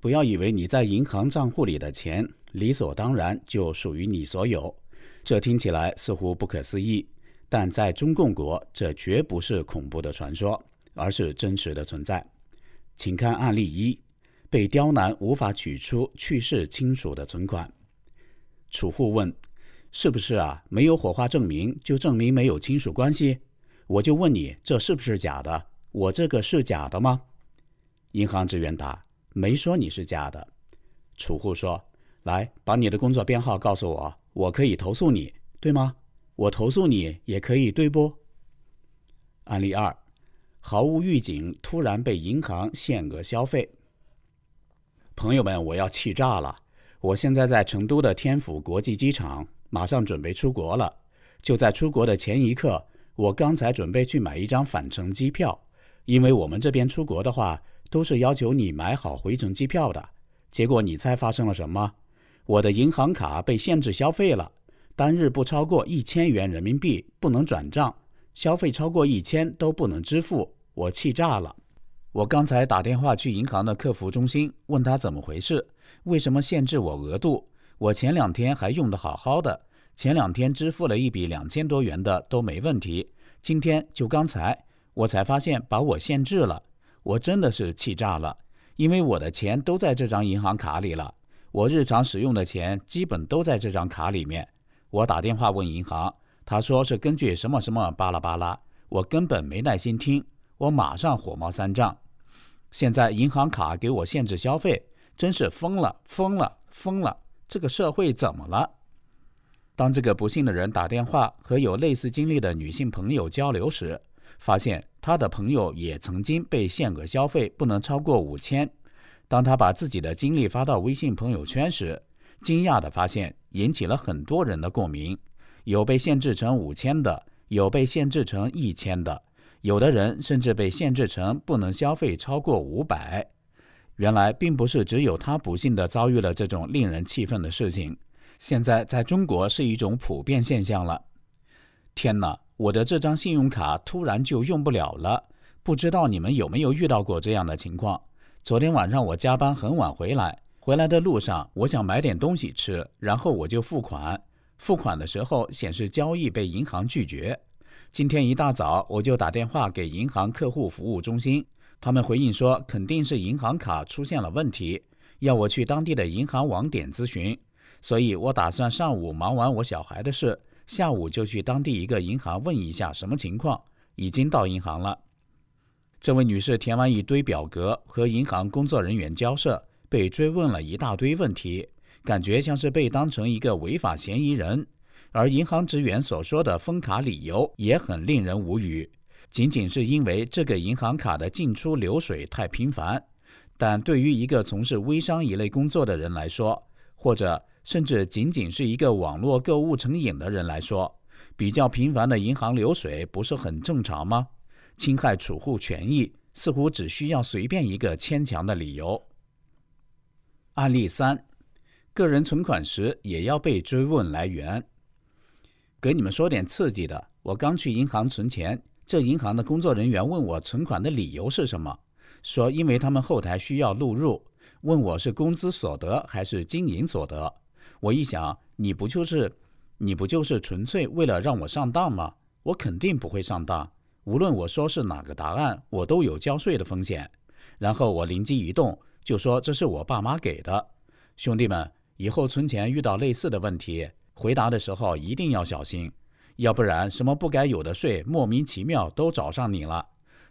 不要以为你在银行账户里的钱理所当然就属于你所有，这听起来似乎不可思议，但在中共国，这绝不是恐怖的传说，而是真实的存在。请看案例一：被刁难无法取出去世亲属的存款。储户问：“是不是啊？没有火化证明就证明没有亲属关系？”我就问你，这是不是假的？我这个是假的吗？银行职员答。没说你是假的，储户说：“来，把你的工作编号告诉我，我可以投诉你，对吗？我投诉你也可以，对不？”案例二，毫无预警，突然被银行限额消费。朋友们，我要气炸了！我现在在成都的天府国际机场，马上准备出国了。就在出国的前一刻，我刚才准备去买一张返程机票，因为我们这边出国的话。都是要求你买好回程机票的结果，你猜发生了什么？我的银行卡被限制消费了，单日不超过一千元人民币不能转账，消费超过一千都不能支付。我气炸了！我刚才打电话去银行的客服中心，问他怎么回事，为什么限制我额度？我前两天还用的好好的，前两天支付了一笔两千多元的都没问题，今天就刚才我才发现把我限制了。我真的是气炸了，因为我的钱都在这张银行卡里了，我日常使用的钱基本都在这张卡里面。我打电话问银行，他说是根据什么什么巴拉巴拉，我根本没耐心听，我马上火冒三丈。现在银行卡给我限制消费，真是疯了疯了疯了！这个社会怎么了？当这个不幸的人打电话和有类似经历的女性朋友交流时，发现。他的朋友也曾经被限额消费，不能超过五千。当他把自己的经历发到微信朋友圈时，惊讶地发现，引起了很多人的共鸣。有被限制成五千的，有被限制成一千的，有的人甚至被限制成不能消费超过五百。原来，并不是只有他不幸地遭遇了这种令人气愤的事情，现在在中国是一种普遍现象了。天哪！我的这张信用卡突然就用不了了，不知道你们有没有遇到过这样的情况？昨天晚上我加班很晚回来，回来的路上我想买点东西吃，然后我就付款，付款的时候显示交易被银行拒绝。今天一大早我就打电话给银行客户服务中心，他们回应说肯定是银行卡出现了问题，要我去当地的银行网点咨询。所以，我打算上午忙完我小孩的事。下午就去当地一个银行问一下什么情况，已经到银行了。这位女士填完一堆表格，和银行工作人员交涉，被追问了一大堆问题，感觉像是被当成一个违法嫌疑人。而银行职员所说的封卡理由也很令人无语，仅仅是因为这个银行卡的进出流水太频繁。但对于一个从事微商一类工作的人来说，或者甚至仅仅是一个网络购物成瘾的人来说，比较频繁的银行流水不是很正常吗？侵害储户权益似乎只需要随便一个牵强的理由。案例三，个人存款时也要被追问来源。给你们说点刺激的，我刚去银行存钱，这银行的工作人员问我存款的理由是什么，说因为他们后台需要录入。问我是工资所得还是经营所得？我一想，你不就是，你不就是纯粹为了让我上当吗？我肯定不会上当，无论我说是哪个答案，我都有交税的风险。然后我灵机一动，就说这是我爸妈给的。兄弟们，以后存钱遇到类似的问题，回答的时候一定要小心，要不然什么不该有的税莫名其妙都找上你了。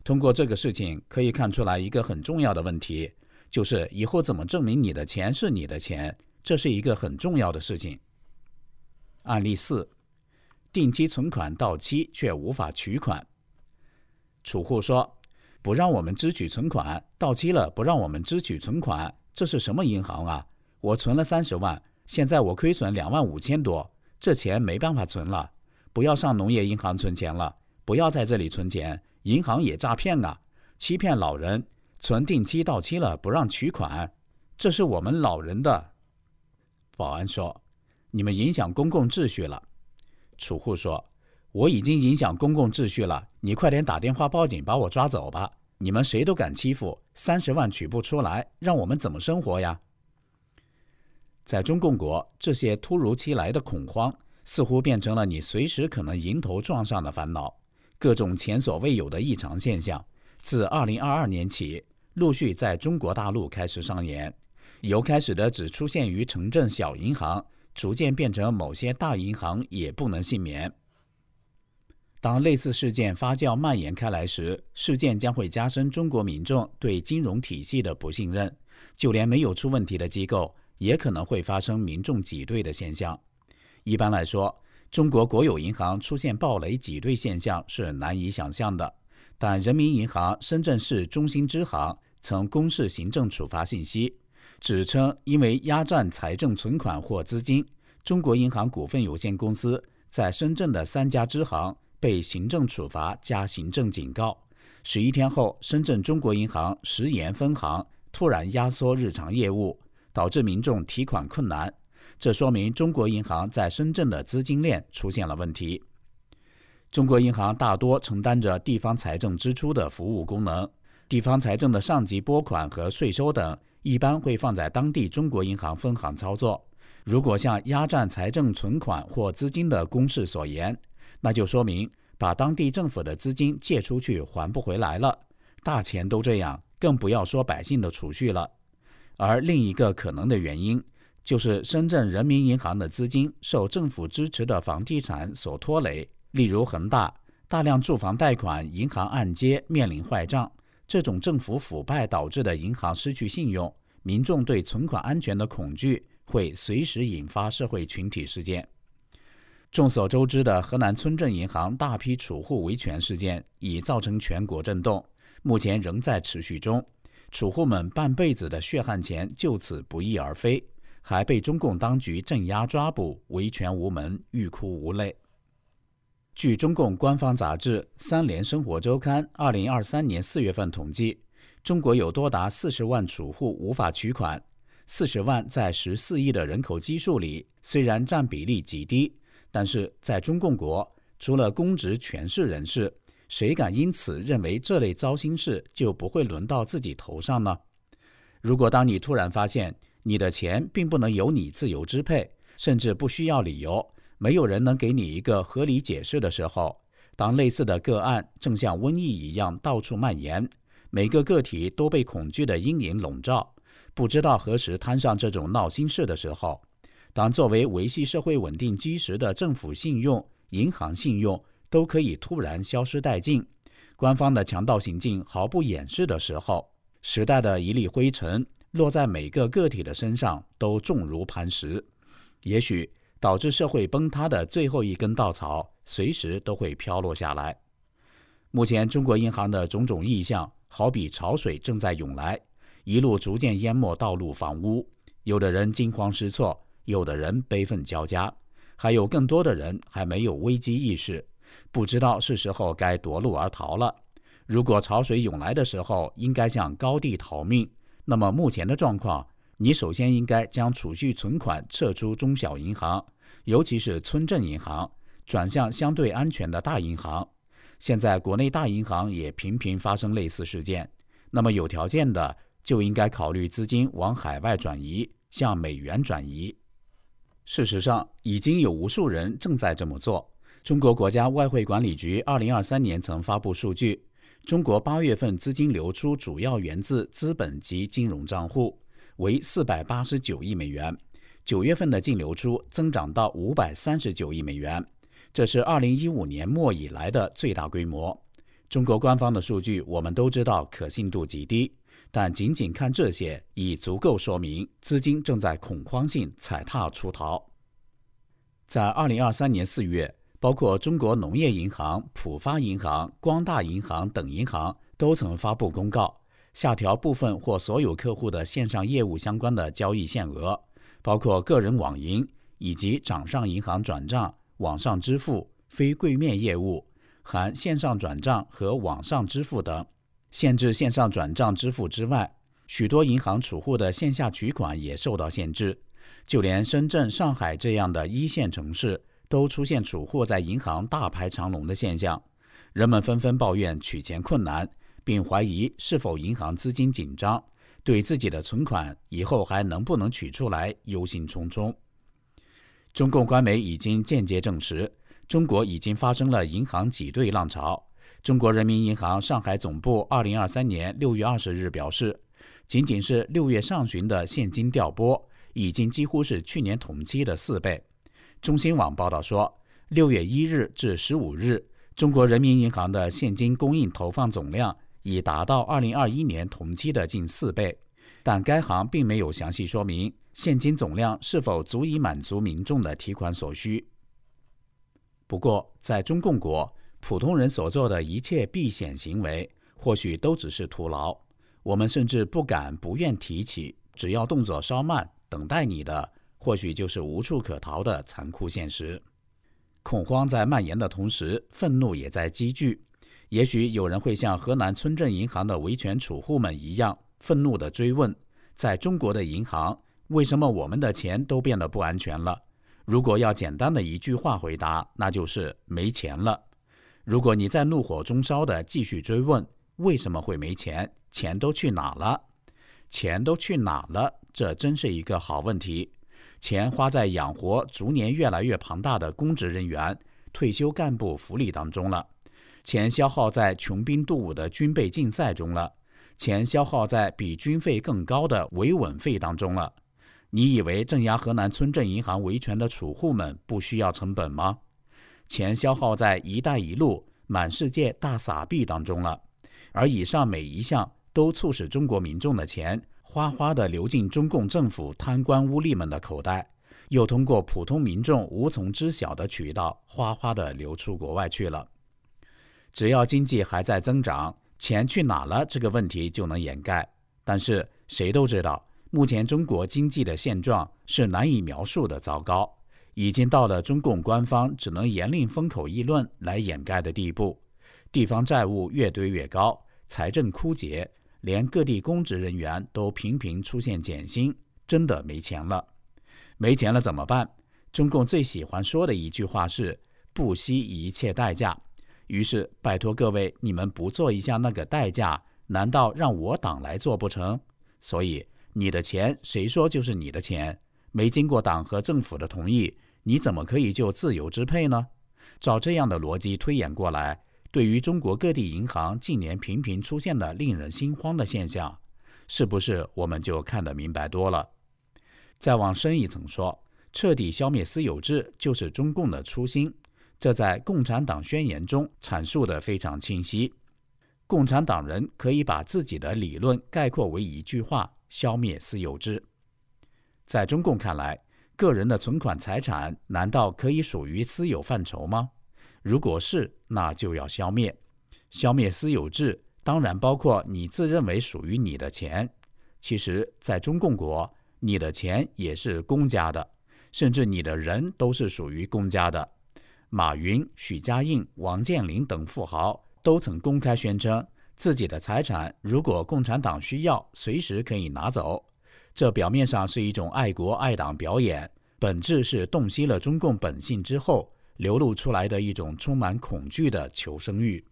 通过这个事情可以看出来一个很重要的问题。就是以后怎么证明你的钱是你的钱，这是一个很重要的事情。案例四，定期存款到期却无法取款，储户说：“不让我们支取存款，到期了不让我们支取存款，这是什么银行啊？我存了三十万，现在我亏损两万五千多，这钱没办法存了。不要上农业银行存钱了，不要在这里存钱，银行也诈骗啊，欺骗老人。”存定期到期了，不让取款，这是我们老人的。保安说：“你们影响公共秩序了。”储户说：“我已经影响公共秩序了，你快点打电话报警，把我抓走吧！你们谁都敢欺负？三十万取不出来，让我们怎么生活呀？”在中共国，这些突如其来的恐慌似乎变成了你随时可能迎头撞上的烦恼，各种前所未有的异常现象，自二零二二年起。陆续在中国大陆开始上演，由开始的只出现于城镇小银行，逐渐变成某些大银行也不能幸免。当类似事件发酵蔓延开来时，事件将会加深中国民众对金融体系的不信任，就连没有出问题的机构也可能会发生民众挤兑的现象。一般来说，中国国有银行出现暴雷挤兑现象是难以想象的。但人民银行深圳市中心支行曾公示行政处罚信息，指称因为压占财政存款或资金，中国银行股份有限公司在深圳的三家支行被行政处罚加行政警告。十一天后，深圳中国银行石岩分行突然压缩日常业务，导致民众提款困难。这说明中国银行在深圳的资金链出现了问题。中国银行大多承担着地方财政支出的服务功能，地方财政的上级拨款和税收等，一般会放在当地中国银行分行操作。如果像压占财政存款或资金的公式所言，那就说明把当地政府的资金借出去还不回来了，大钱都这样，更不要说百姓的储蓄了。而另一个可能的原因，就是深圳人民银行的资金受政府支持的房地产所拖累。例如恒大大量住房贷款、银行按揭面临坏账，这种政府腐败导致的银行失去信用，民众对存款安全的恐惧会随时引发社会群体事件。众所周知的河南村镇银行大批储户维权事件已造成全国震动，目前仍在持续中。储户们半辈子的血汗钱就此不翼而飞，还被中共当局镇压、抓捕，维权无门，欲哭无泪。据中共官方杂志《三联生活周刊》二零二三年四月份统计，中国有多达四十万储户无法取款。四十万在十四亿的人口基数里，虽然占比例极低，但是在中共国，除了公职权势人士，谁敢因此认为这类糟心事就不会轮到自己头上呢？如果当你突然发现你的钱并不能由你自由支配，甚至不需要理由。没有人能给你一个合理解释的时候，当类似的个案正像瘟疫一样到处蔓延，每个个体都被恐惧的阴影笼罩，不知道何时摊上这种闹心事的时候，当作为维系社会稳定基石的政府信用、银行信用都可以突然消失殆尽，官方的强盗行径毫不掩饰的时候，时代的一粒灰尘落在每个个体的身上都重如磐石，也许。导致社会崩塌的最后一根稻草，随时都会飘落下来。目前，中国银行的种种意向，好比潮水正在涌来，一路逐渐淹没道路、房屋。有的人惊慌失措，有的人悲愤交加，还有更多的人还没有危机意识，不知道是时候该夺路而逃了。如果潮水涌来的时候，应该向高地逃命，那么目前的状况。你首先应该将储蓄存款撤出中小银行，尤其是村镇银行，转向相对安全的大银行。现在国内大银行也频频发生类似事件，那么有条件的就应该考虑资金往海外转移，向美元转移。事实上，已经有无数人正在这么做。中国国家外汇管理局二零二三年曾发布数据，中国八月份资金流出主要源自资本及金融账户。为四百八十九亿美元，九月份的净流出增长到五百三十九亿美元，这是二零一五年末以来的最大规模。中国官方的数据我们都知道可信度极低，但仅仅看这些已足够说明资金正在恐慌性踩踏出逃。在二零二三年四月，包括中国农业银行、浦发银行、光大银行等银行都曾发布公告。下调部分或所有客户的线上业务相关的交易限额，包括个人网银以及掌上银行转账、网上支付、非柜面业务（含线上转账和网上支付）等。限制线上转账支付之外，许多银行储户的线下取款也受到限制。就连深圳、上海这样的一线城市，都出现储户在银行大排长龙的现象，人们纷纷抱怨取钱困难。并怀疑是否银行资金紧张，对自己的存款以后还能不能取出来忧心忡忡。中共官媒已经间接证实，中国已经发生了银行挤兑浪潮。中国人民银行上海总部二零二三年六月二十日表示，仅仅是六月上旬的现金调拨，已经几乎是去年同期的四倍。中新网报道说，六月一日至十五日，中国人民银行的现金供应投放总量。已达到二零二一年同期的近四倍，但该行并没有详细说明现金总量是否足以满足民众的提款所需。不过，在中共国，普通人所做的一切避险行为，或许都只是徒劳。我们甚至不敢、不愿提起，只要动作稍慢，等待你的或许就是无处可逃的残酷现实。恐慌在蔓延的同时，愤怒也在积聚。也许有人会像河南村镇银行的维权储户们一样愤怒的追问：在中国的银行，为什么我们的钱都变得不安全了？如果要简单的一句话回答，那就是没钱了。如果你在怒火中烧的继续追问，为什么会没钱？钱都去哪了？钱都去哪了？这真是一个好问题。钱花在养活逐年越来越庞大的公职人员、退休干部福利当中了。钱消耗在穷兵黩武的军备竞赛中了，钱消耗在比军费更高的维稳费当中了。你以为镇压河南村镇银行维权的储户们不需要成本吗？钱消耗在“一带一路”满世界大撒币当中了。而以上每一项都促使中国民众的钱哗哗地流进中共政府贪官污吏们的口袋，又通过普通民众无从知晓的渠道哗哗地流出国外去了。只要经济还在增长，钱去哪了这个问题就能掩盖。但是谁都知道，目前中国经济的现状是难以描述的糟糕，已经到了中共官方只能严令封口议论来掩盖的地步。地方债务越堆越高，财政枯竭，连各地公职人员都频频出现减薪，真的没钱了。没钱了怎么办？中共最喜欢说的一句话是不惜一切代价。于是，拜托各位，你们不做一下那个代价，难道让我党来做不成？所以，你的钱谁说就是你的钱？没经过党和政府的同意，你怎么可以就自由支配呢？照这样的逻辑推演过来，对于中国各地银行近年频频出现的令人心慌的现象，是不是我们就看得明白多了？再往深一层说，彻底消灭私有制就是中共的初心。这在《共产党宣言》中阐述的非常清晰。共产党人可以把自己的理论概括为一句话：消灭私有制。在中共看来，个人的存款、财产难道可以属于私有范畴吗？如果是，那就要消灭。消灭私有制，当然包括你自认为属于你的钱。其实，在中共国，你的钱也是公家的，甚至你的人都是属于公家的。马云、许家印、王健林等富豪都曾公开宣称，自己的财产如果共产党需要，随时可以拿走。这表面上是一种爱国爱党表演，本质是洞悉了中共本性之后流露出来的一种充满恐惧的求生欲。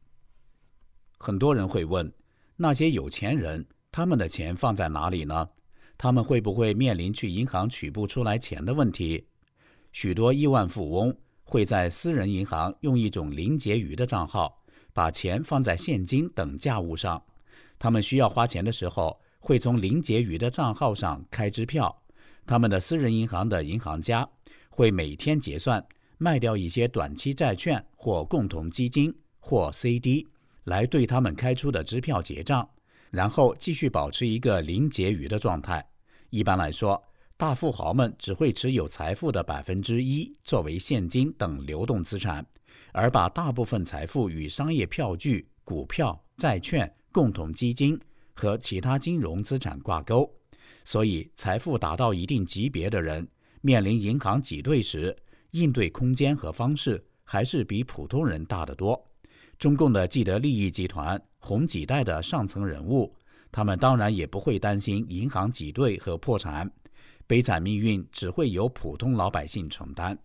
很多人会问：那些有钱人，他们的钱放在哪里呢？他们会不会面临去银行取不出来钱的问题？许多亿万富翁。会在私人银行用一种零结余的账号，把钱放在现金等价物上。他们需要花钱的时候，会从零结余的账号上开支票。他们的私人银行的银行家会每天结算，卖掉一些短期债券或共同基金或 CD，来对他们开出的支票结账，然后继续保持一个零结余的状态。一般来说。大富豪们只会持有财富的百分之一作为现金等流动资产，而把大部分财富与商业票据、股票、债券、共同基金和其他金融资产挂钩。所以，财富达到一定级别的人面临银行挤兑时，应对空间和方式还是比普通人大得多。中共的既得利益集团、红几代的上层人物，他们当然也不会担心银行挤兑和破产。悲惨命运只会由普通老百姓承担。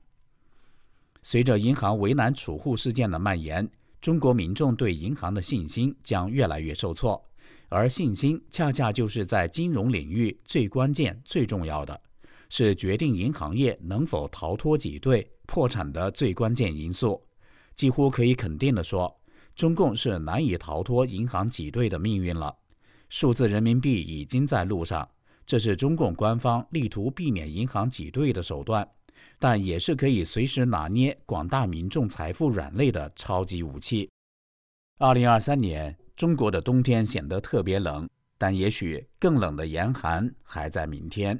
随着银行为难储户事件的蔓延，中国民众对银行的信心将越来越受挫，而信心恰恰就是在金融领域最关键、最重要的，是决定银行业能否逃脱挤兑、破产的最关键因素。几乎可以肯定的说，中共是难以逃脱银行挤兑的命运了。数字人民币已经在路上。这是中共官方力图避免银行挤兑的手段，但也是可以随时拿捏广大民众财富软肋的超级武器。二零二三年中国的冬天显得特别冷，但也许更冷的严寒还在明天。